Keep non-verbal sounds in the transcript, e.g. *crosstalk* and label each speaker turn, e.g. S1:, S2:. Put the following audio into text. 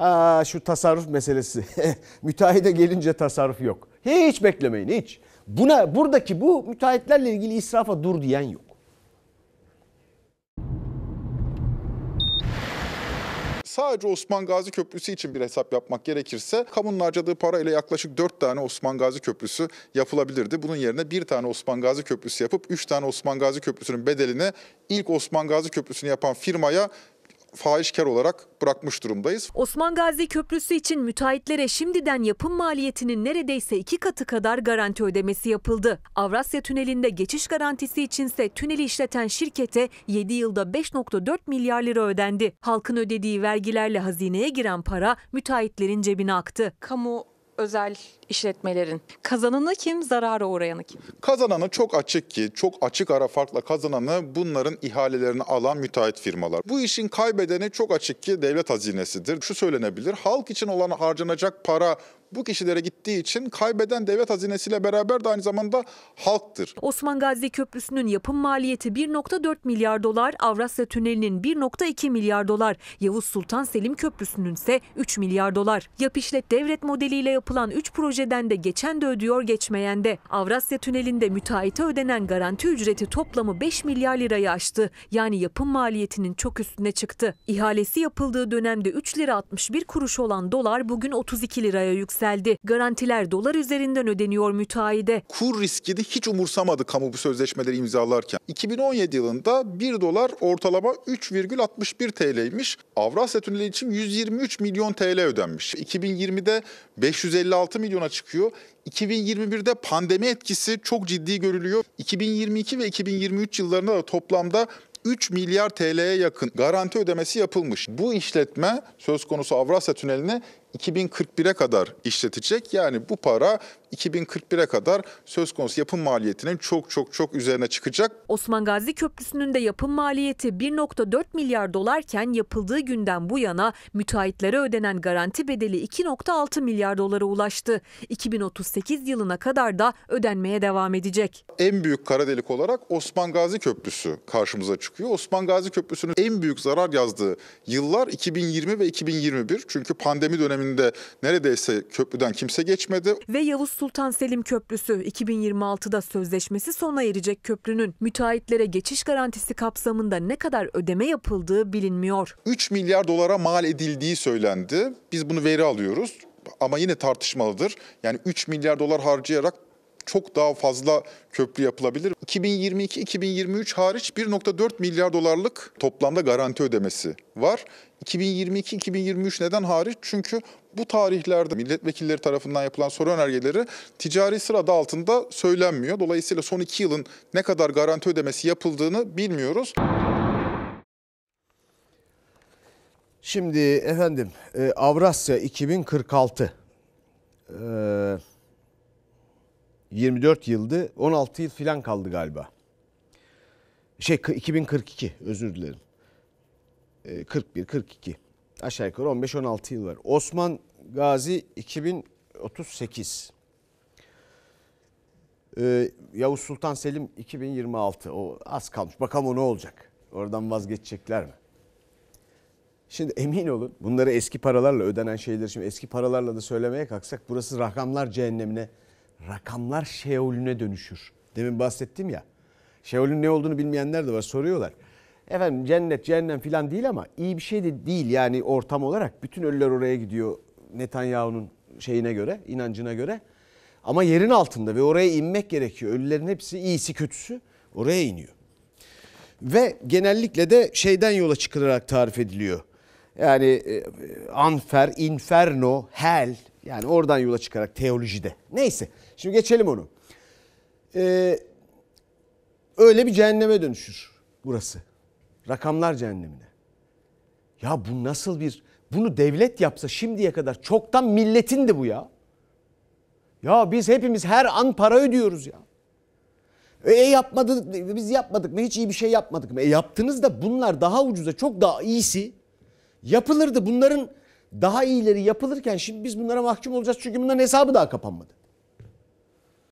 S1: Ha şu tasarruf meselesi. *laughs* Müteahhide gelince tasarruf yok. Hiç beklemeyin hiç. Buna buradaki bu müteahhitlerle ilgili israfa dur diyen yok.
S2: Sadece Osman Gazi Köprüsü için bir hesap yapmak gerekirse kamunun harcadığı para ile yaklaşık 4 tane Osman Gazi Köprüsü yapılabilirdi. Bunun yerine bir tane Osman Gazi Köprüsü yapıp 3 tane Osman Gazi Köprüsü'nün bedelini ilk Osman Gazi Köprüsü'nü yapan firmaya fahişkar olarak bırakmış durumdayız.
S3: Osman Gazi Köprüsü için müteahhitlere şimdiden yapım maliyetinin neredeyse iki katı kadar garanti ödemesi yapıldı. Avrasya Tüneli'nde geçiş garantisi içinse tüneli işleten şirkete 7 yılda 5.4 milyar lira ödendi. Halkın ödediği vergilerle hazineye giren para müteahhitlerin cebine aktı. Kamu özel işletmelerin? Kazananı kim, zarara uğrayanı kim?
S2: Kazananı çok açık ki, çok açık ara farkla kazananı bunların ihalelerini alan müteahhit firmalar. Bu işin kaybedeni çok açık ki devlet hazinesidir. Şu söylenebilir, halk için olan harcanacak para bu kişilere gittiği için kaybeden devlet hazinesiyle beraber de aynı zamanda halktır.
S3: Osman Gazi Köprüsü'nün yapım maliyeti 1.4 milyar dolar, Avrasya Tüneli'nin 1.2 milyar dolar, Yavuz Sultan Selim Köprüsü'nün ise 3 milyar dolar. Yap işlet devlet modeliyle yapılan 3 projeden de geçen de ödüyor geçmeyen de. Avrasya Tüneli'nde müteahhite ödenen garanti ücreti toplamı 5 milyar lirayı aştı. Yani yapım maliyetinin çok üstüne çıktı. İhalesi yapıldığı dönemde 3 lira 61 kuruş olan dolar bugün 32 liraya yükseldi yükseldi. Garantiler dolar üzerinden ödeniyor
S2: müteahhide. Kur riski de hiç umursamadı kamu bu sözleşmeleri imzalarken. 2017 yılında 1 dolar ortalama 3,61 TL'ymiş. Avrasya Tüneli için 123 milyon TL ödenmiş. 2020'de 556 milyona çıkıyor. 2021'de pandemi etkisi çok ciddi görülüyor. 2022 ve 2023 yıllarında da toplamda 3 milyar TL'ye yakın garanti ödemesi yapılmış. Bu işletme söz konusu Avrasya Tüneli'ne 2041'e kadar işletecek. Yani bu para 2041'e kadar söz konusu yapım maliyetinin çok çok çok üzerine çıkacak.
S3: Osman Gazi Köprüsü'nün de yapım maliyeti 1.4 milyar dolarken yapıldığı günden bu yana müteahhitlere ödenen garanti bedeli 2.6 milyar dolara ulaştı. 2038 yılına kadar da ödenmeye devam edecek.
S2: En büyük kara delik olarak Osman Gazi Köprüsü karşımıza çıkıyor. Osman Gazi Köprüsü'nün en büyük zarar yazdığı yıllar 2020 ve 2021. Çünkü pandemi dönemi döneminde neredeyse köprüden kimse geçmedi. Ve Yavuz Sultan Selim
S3: Köprüsü 2026'da sözleşmesi sona erecek köprünün müteahhitlere geçiş garantisi kapsamında ne kadar ödeme yapıldığı bilinmiyor.
S2: 3 milyar dolara mal edildiği söylendi. Biz bunu veri alıyoruz ama yine tartışmalıdır. Yani 3 milyar dolar harcayarak çok daha fazla köprü yapılabilir. 2022-2023 hariç 1.4 milyar dolarlık toplamda garanti ödemesi var. 2022-2023 neden hariç? Çünkü bu tarihlerde milletvekilleri tarafından yapılan soru önergeleri ticari sırada altında söylenmiyor. Dolayısıyla son iki yılın ne kadar garanti ödemesi yapıldığını bilmiyoruz.
S1: Şimdi efendim e, Avrasya 2046 ee, 24 yıldı 16 yıl filan kaldı galiba. Şey 2042 özür dilerim. 41, ee, 42 aşağı yukarı 15-16 yıl var. Osman Gazi 2038. Ee, Yavuz Sultan Selim 2026. O az kalmış. Bakalım o ne olacak? Oradan vazgeçecekler mi? Şimdi emin olun bunları eski paralarla ödenen şeyleri şimdi eski paralarla da söylemeye kalksak burası rakamlar cehennemine rakamlar şeolüne dönüşür. Demin bahsettim ya. Şeolün ne olduğunu bilmeyenler de var soruyorlar. Efendim cennet cehennem filan değil ama iyi bir şey de değil yani ortam olarak. Bütün ölüler oraya gidiyor Netanyahu'nun şeyine göre, inancına göre. Ama yerin altında ve oraya inmek gerekiyor. Ölülerin hepsi iyisi kötüsü oraya iniyor. Ve genellikle de şeyden yola çıkılarak tarif ediliyor. Yani e, e, anfer, inferno, hell yani oradan yola çıkarak teolojide. Neyse şimdi geçelim onu. Ee, öyle bir cehenneme dönüşür burası. Rakamlar cehennemine. Ya bu nasıl bir bunu devlet yapsa şimdiye kadar çoktan milletindi bu ya. Ya biz hepimiz her an para ödüyoruz ya. E, e yapmadık mı? biz yapmadık mı hiç iyi bir şey yapmadık mı? E yaptınız da bunlar daha ucuza çok daha iyisi yapılırdı. Bunların daha iyileri yapılırken şimdi biz bunlara mahkum olacağız çünkü bunların hesabı daha kapanmadı.